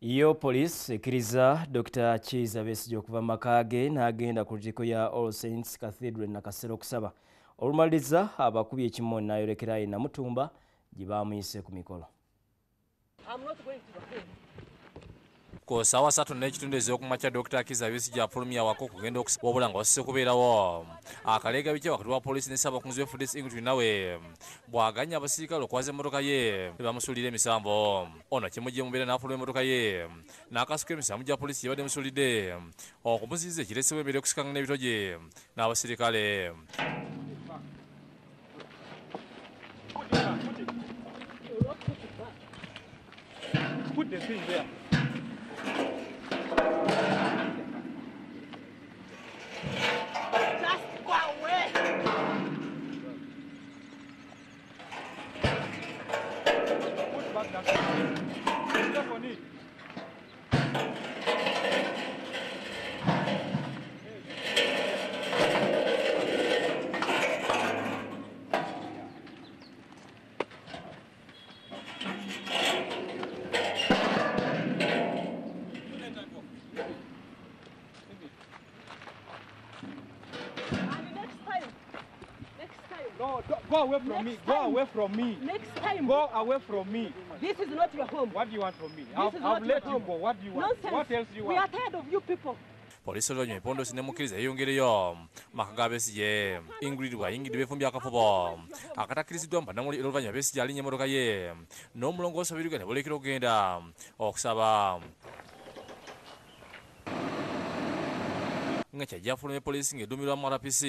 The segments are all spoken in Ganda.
yo polisi ekkiriza dr chiza besijja okuva mu maka ge n'agenda ku lutiiko ya all saints cathedral nakasera okusaba olumaliriza abakubi ekimo nayolekera enamutumba gye bamuyise ku mikolo ku ssaawa satu n'ekitundu ezokuma kya dr kizabisi gyafulumya wako kugenda wabula nga wasise kubeerawo akaleega bikya wakati wa polisi nesabakunzi wefudis ingtri nawe bwaganya abasirikale okwaza emmotoka ye ebamusuulira emisanvu ono kimugye mubeera n'afuluma emmotoka ye n'akasuka emisanvu gya polisi gyebadde musuulidde okumuziiza ekiresebwa embeera okusikanga n'ebitoje n'abasirikale Put the thing there. No, go away from Next me. Time. Go away from me. Next time. Go away from me. This is not your home. What do you want from me? This I'll, is I'll not let your you home. go. What do you want? Nonsense. What else do you want? We are tired of you people. polisi olonyo empondo sinemukkiriza eyeyongereyo makagabe ga besigye ingrid wayingidde beefumbya akafubo akatakkiriziddwa mu bannamuli oluvanyuma besigye alinnya emmotoka ye n'omulongo osabirugenda bulekera okugenda okusaba nga kyajjafulumya polisi ng'eddumirwa mrpc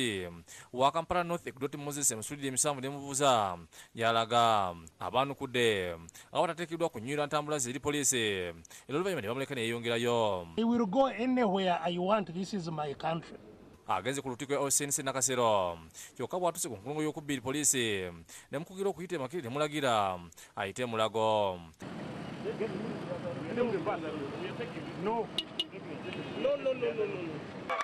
wakampala north ekudot moses emusulidde emisanvu nemubuuza yalaga abaanukudde nga batateekeddwa ku nyuira ntambula zeeri polisi era oluvannyuma ne bamuleka neyeyongerayo agenze ku lutiko ya e osnc nakasero kyokka bwatuse ku nkulungo y'okubbiri poliisi nemukugira okuyita emakiri nemulagira ayite mulago no. No, no, no, no, no.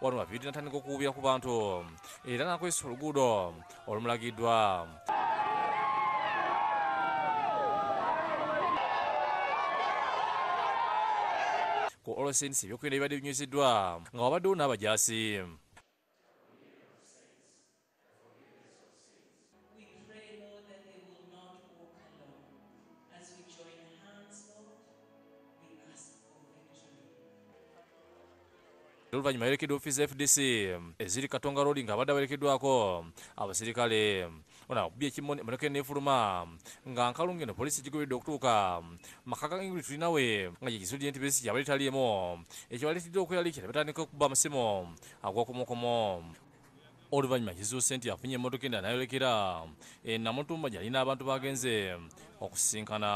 wano wavidi natandika okuwubya ku bantu era nakozesa oluguudo olumulagiddwa ku olsens ebyokwenda ebibadde binyweziddwa nga wabaddewo n'abajaasi oluvanyuma yawerekeddwaofiisi za fdc eziri katonga rod nga abadde awerekeddwako abasirikale nefuluma nga nkalungi eno poliisi egigoberedde okutuuka maka ga ngiri tulinawe nga gyekisudde nti besi kyabaletaliemu ekyebaletedde okweyali kyali batandika okuba amasimu agwakomokomo oluvanyuma kizuuse nti afunye emmotoka enda nayolekera enamutumba gyalina abantu bagenze okusisinkana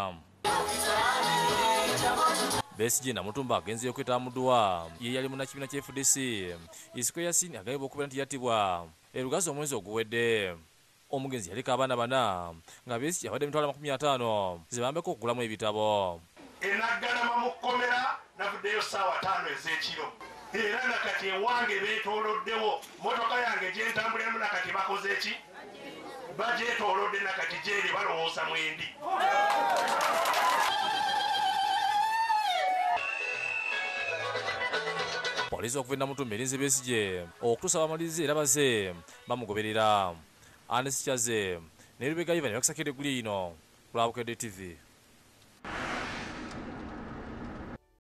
besigye namutumba agenzeyo okwetamudwa ye yali munakibiina kya fdc isiko yasin agaibwa okubeera nti yatibwa erugazi omwezi oguwedde omugenzi yaliko abaana bana nga besigye abadde emitwala 50 zebambeko okugulamu ebitabo enaggalama mu kkomera navuddeyo saawa 5 ez'ekiro era nakati ewange betoloddewo motoka yange gyentambuliramu nakati bakoze eki bagyetolodde nakati gyeri balowooza mwendi poliisi okugenda e mutu mbirinzi besigye okutuusa bamalirize era baze bamugoberera anesikyaze nerubegayiva ne bakisakira eggulya yino kulabukedde tv